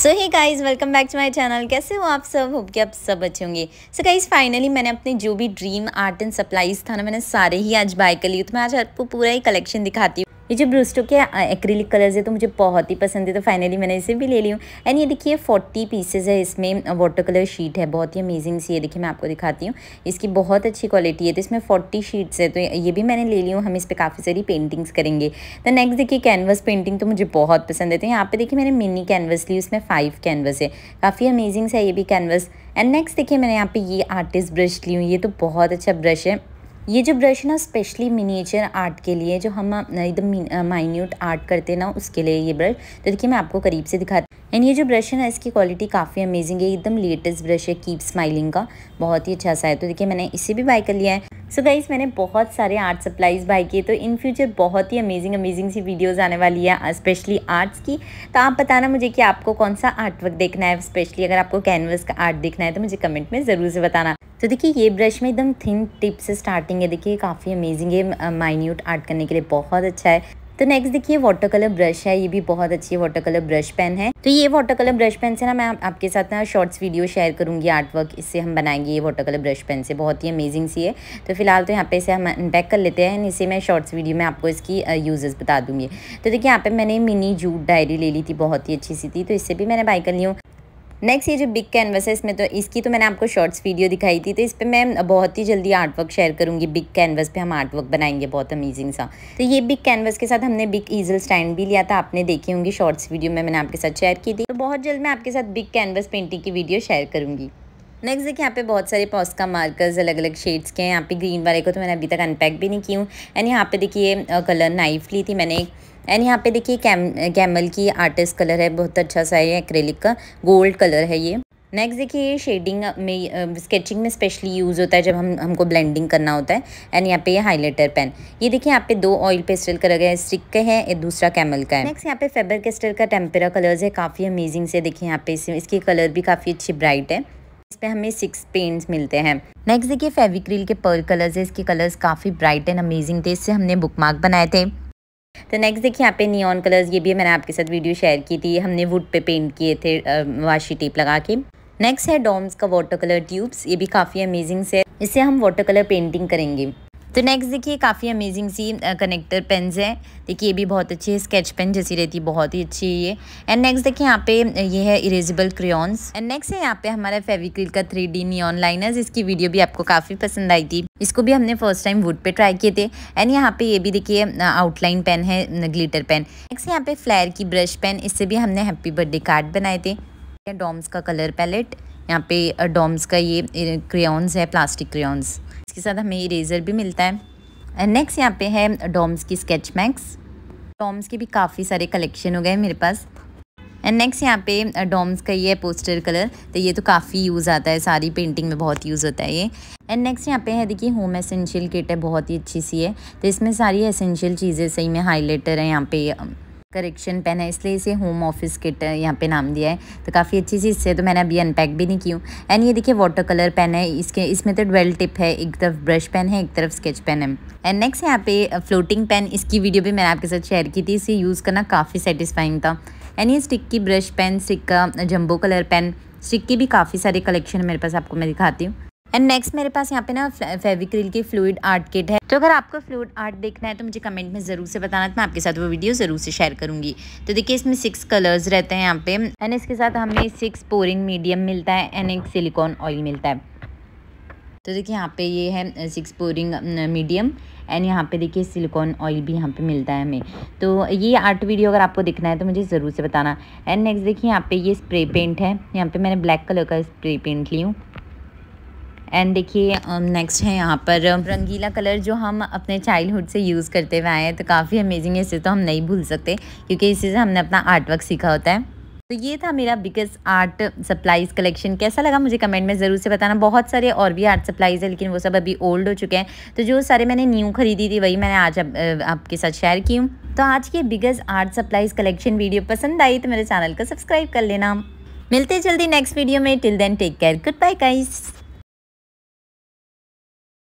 so hi guys welcome back to my channel कैसे हो आप सब होप के आप सब अच्छे होंगे सो गाइज़ फाइनली मैंने अपने जो भी ड्रीम आर्ट एंड सप्लाईज था ना मैंने सारे ही आज बाय कर लिए तो मैं आज आपको पूरा ही कलेक्शन दिखाती हूँ ये जो ब्रूस्टो के एक्रीलिक कलर्स है तो मुझे बहुत ही पसंद है तो फाइनली मैंने इसे भी ले ली हूँ एंड ये देखिए फोर्टी पीसेज है इसमें वाटर कलर शीट है बहुत ही अमेजिंग सी है देखिए मैं आपको दिखाती हूँ इसकी बहुत अच्छी क्वालिटी है तो इसमें फोर्टी शीट्स है तो ये भी मैंने ले ली हूँ हम इस पर काफ़ी सारी पेंटिंग्स करेंगे तो नेक्स्ट देखिए कैनवस पेंटिंग तो मुझे बहुत पसंद है तो यहाँ पर देखिए मैंने मिनी कैनवस ली उसमें फाइव कैनवस है काफ़ी अमेजिंग है ये भी कैनवस एंड नेक्स्ट देखिए मैंने यहाँ पे ये आर्टिस्ट ब्रश ली हूँ ये तो बहुत अच्छा ब्रश है ये जो ब्रश ना स्पेशली मिनिएचर आर्ट के लिए जो हम एकदम माइन्यूट आर्ट करते ना उसके लिए ये ब्रश तो देखिए मैं आपको करीब से दिखाती एंड ये जो ब्रश है ना इसकी क्वालिटी काफ़ी अमेजिंग है एकदम लेटेस्ट ब्रश है कीप स्माइलिंग का बहुत ही अच्छा सा है तो देखिए मैंने इसे भी बाय कर लिया है सो so गाइज मैंने बहुत सारे आर्ट सप्लाईज बाय किए तो इन फ्यूचर बहुत ही अमेजिंग अमेजिंग सी वीडियोस आने वाली है स्पेशली आर्ट्स की तो आप बताना मुझे कि आपको कौन सा आर्ट वर्क देखना है स्पेशली अगर आपको कैनवस का आर्ट देखना है तो मुझे कमेंट में ज़रूर से बताना तो देखिए ये ब्रश में एकदम थिन टिप से स्टार्टिंग है देखिए काफ़ी अमेजिंग है माइन्यूट आर्ट करने के लिए बहुत अच्छा है तो नेक्स्ट देखिए वाटर कलर ब्रश है ये भी बहुत अच्छी वाटर कलर ब्रश पेन है तो ये वाटर कलर ब्रश पेन से ना मैं आप, आपके साथ ना शॉर्ट्स वीडियो शेयर करूँगी आर्ट वर्क इससे हम बनाएंगे ये वाटर कलर ब्रश पेन से बहुत ही अमेजिंग सी है तो फिलहाल तो यहाँ पे इसे हम अनपैक कर लेते हैं इसे मैं शॉर्ट्स वीडियो में आपको इसकी यूजेस बता दूंगी तो देखिए यहाँ पे मैंने मिनी जूट डायरी ले ली थी बहुत ही अच्छी सी थी तो इससे भी मैंने बाई कर ली हूँ नेक्स्ट ये जो बिग कैनवस है इसमें तो इसकी तो मैंने आपको शॉर्ट्स वीडियो दिखाई थी तो इस पर मैं बहुत ही जल्दी आर्टवर्क शेयर करूँगी बिग कैनवस पे हम आर्ट वर्क बनाएंगे बहुत अमेजिंग सा तो ये बिग कैनवस के साथ हमने बिग ईजल स्टैंड भी लिया था आपने देखी होंगी शॉर्ट्स वीडियो में मैंने आपके साथ शेयर की थी तो बहुत जल्द मैं आपके साथ बिग कैनवस पेंटिंग की वीडियो शेयर करूँगी नेक्स्ट देखिए यहाँ पे बहुत सारे पॉस्का मार्कर्स अलग अलग शेड्स के हैं यहाँ पे ग्रीन वाले को तो मैंने अभी तक अनपैक भी नहीं की हूँ एंड यहाँ पे देखिए कलर नाइफ ली थी मैंने एक एंड यहाँ पे देखिए कैम कैमल की आर्टिस्ट कलर है बहुत अच्छा सा है एक्रेलिक का गोल्ड कलर है ये नेक्स्ट देखिए ये शेडिंग में स्केचिंग में स्पेशली यूज़ होता है जब हम हमको ब्लेंडिंग करना होता है एंड यहाँ पे ये हाइलाइटर पेन ये देखिए यहाँ पे दो ऑयल पेस्टल कलर है स्टिक के हैं एक दूसरा कैमल का है नेक्स्ट यहाँ पे फेबर केस्टर का टेम्परा कलर्स है काफ़ी अमेजिंग से देखिए यहाँ पे इसके कलर भी काफ़ी अच्छी ब्राइट है इस पर हमें सिक्स पेंट्स मिलते हैं नेक्स्ट देखिए फेविक्रिल के पर्ल कलर्स है इसके कलर्स काफ़ी ब्राइट एंड अमेजिंग थे इससे हमने बुक मार्क बनाए थे तो नेक्स्ट देखिए यहाँ पे नियॉन कलर्स ये भी मैंने आपके साथ वीडियो शेयर की थी हमने वुड पे पेंट किए थे वाशी टेप लगा के नेक्स्ट है डॉम्स का वाटर कलर ट्यूब्स ये भी काफ़ी अमेजिंग से इससे हम वाटर कलर पेंटिंग करेंगे तो नेक्स्ट देखिए काफ़ी अमेजिंग सी कनेक्टर पेन्स है देखिए ये भी बहुत अच्छी है स्केच पेन जैसी रहती है बहुत ही अच्छी है ये एंड नेक्स्ट देखिए यहाँ पे ये है इरेजिबल क्रियॉन्स एंड नेक्स्ट है यहाँ पे हमारा फेविक्रिल का थ्री डी नी लाइनर्स इसकी वीडियो भी आपको काफ़ी पसंद आई थी इसको भी हमने फर्स्ट टाइम वुड पे ट्राई किए थे एंड यहाँ पे ये भी देखिए आउटलाइन पेन है ग्लीटर पेन नेक्स्ट यहाँ पे फ्लैर की ब्रश पेन इससे भी हमने हैप्पी बर्थडे कार्ड बनाए थे डॉम्स का कलर पैलेट यहाँ पे डॉम्स का ये क्रियॉन्स है प्लास्टिक क्रियॉन्स इसके साथ हमें इरेज़र भी मिलता है एंड नेक्स्ट यहाँ पे है डॉम्स की स्केच मैक्स डॉम्स के भी काफ़ी सारे कलेक्शन हो गए मेरे पास एंड नेक्स्ट यहाँ पे डॉम्स का ये है पोस्टर कलर तो ये तो काफ़ी यूज़ आता है सारी पेंटिंग में बहुत यूज़ होता है ये एंड नेक्स्ट यहाँ पे है देखिए होम एसेंशियल किट है बहुत ही अच्छी सी है तो इसमें सारी एसेंशियल चीज़ें सही में हाईलाइटर है यहाँ पे करेक्शन पेन है इसलिए इसे होम ऑफिस किट यहाँ पे नाम दिया है तो काफ़ी अच्छी चीज़ है तो मैंने अभी अनपैक भी नहीं की हूँ एंड ये देखिए वाटर कलर पेन है इसके इसमें तो ट्वेल्व टिप है एक तरफ ब्रश पेन है एक तरफ स्केच पेन है एंड नेक्स्ट यहाँ पे फ्लोटिंग पेन इसकी वीडियो भी मैंने आपके साथ शेयर की थी इसे यूज़ करना काफ़ी सेटिस्फाइंग था एंड ये स्टिक की ब्रश पेन स्टिक का जम्बो कलर पेन स्टिक की भी काफ़ी सारे कलेक्शन मेरे पास आपको मैं दिखाती हूँ एंड नेक्स्ट मेरे पास यहाँ पे ना फेविक्रिल की फ्लूड आर्ट किट है तो अगर आपको फ्लूड आर्ट देखना है तो मुझे कमेंट में ज़रूर से बताना तो मैं आपके साथ वो वीडियो ज़रूर से शेयर करूँगी तो देखिए इसमें सिक्स कलर्स रहते हैं यहाँ पे एंड इसके साथ हमें सिक्स पोरिंग मीडियम मिलता है एंड एक सिलिकॉन ऑयल मिलता है तो देखिए यहाँ पे ये है सिक्स पोरिंग मीडियम एंड यहाँ पे देखिए सिलिकॉन ऑयल भी यहाँ पे मिलता है हमें तो ये आर्ट वीडियो अगर आपको देखना है तो मुझे ज़रूर से बताना एंड नेक्स्ट देखिए यहाँ पे ये स्प्रे पेंट है यहाँ पे मैंने ब्लैक कलर का स्प्रे पेंट ली हूँ एंड देखिए नेक्स्ट um, है यहाँ पर um, रंगीला कलर जो हम अपने चाइल्डहुड से यूज़ करते हुए आए हैं तो काफ़ी अमेजिंग है इसे तो हम नहीं भूल सकते क्योंकि इसी से हमने अपना आर्ट वर्क सीखा होता है तो ये था मेरा बिगेस्ट आर्ट सप्लाईज़ कलेक्शन कैसा लगा मुझे कमेंट में ज़रूर से बताना बहुत सारे और भी आर्ट सप्लाईज़ है लेकिन वो सब अभी ओल्ड हो चुके हैं तो जो सारे मैंने न्यू खरीदी थी वही मैंने आज अब आपके साथ शेयर की हूँ तो आज की biggest art supplies collection video पसंद आई तो मेरे चैनल को सब्सक्राइब कर लेना मिलते जल्दी नेक्स्ट वीडियो में till then take care goodbye guys